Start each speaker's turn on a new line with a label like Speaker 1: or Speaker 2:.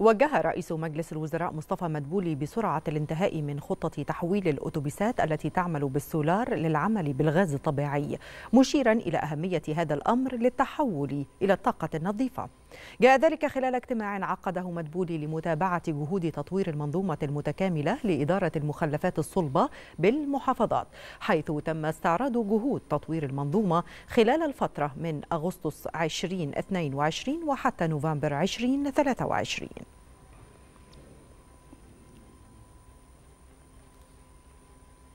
Speaker 1: وجه رئيس مجلس الوزراء مصطفى مدبولي بسرعة الانتهاء من خطة تحويل الأتوبيسات التي تعمل بالسولار للعمل بالغاز الطبيعي مشيرا إلى أهمية هذا الأمر للتحول إلى الطاقة النظيفة جاء ذلك خلال اجتماع عقده مدبولي لمتابعة جهود تطوير المنظومة المتكاملة لإدارة المخلفات الصلبة بالمحافظات حيث تم استعراض جهود تطوير المنظومة خلال الفترة من أغسطس 2022 وحتى نوفمبر 2023